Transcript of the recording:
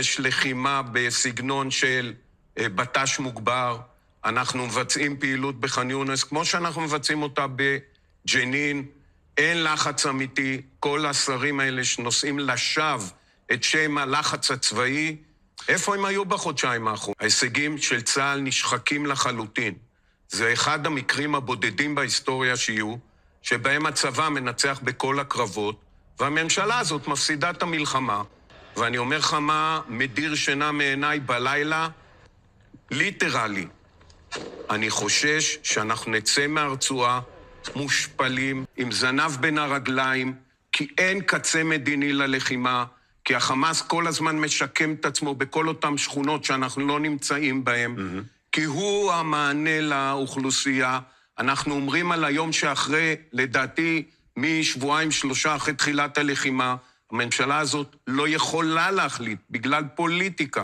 יש לחימה בסגנון של אה, בט"ש מוגבר, אנחנו מבצעים פעילות בח'אן יונס כמו שאנחנו מבצעים אותה בג'נין, אין לחץ אמיתי, כל השרים האלה שנושאים לשווא את שם הלחץ הצבאי, איפה הם היו בחודשיים האחרונים? ההישגים של צה"ל נשחקים לחלוטין. זה אחד המקרים הבודדים בהיסטוריה שיהיו, שבהם הצבא מנצח בכל הקרבות, והממשלה הזאת מפסידה את המלחמה. ואני אומר לך מה מדיר שינה מעיניי בלילה, ליטרלי. אני חושש שאנחנו נצא מהרצועה מושפלים, עם זנב בין הרגליים, כי אין קצה מדיני ללחימה, כי החמאס כל הזמן משקם את עצמו בכל אותן שכונות שאנחנו לא נמצאים בהן, mm-hmm. כי הוא המענה לאוכלוסייה. אנחנו אומרים על היום שאחרי, לדעתי, משבועיים שלושה אחרי תחילת הלחימה, הממשלה הזאת לא יכולה להחליט בגלל פוליטיקה.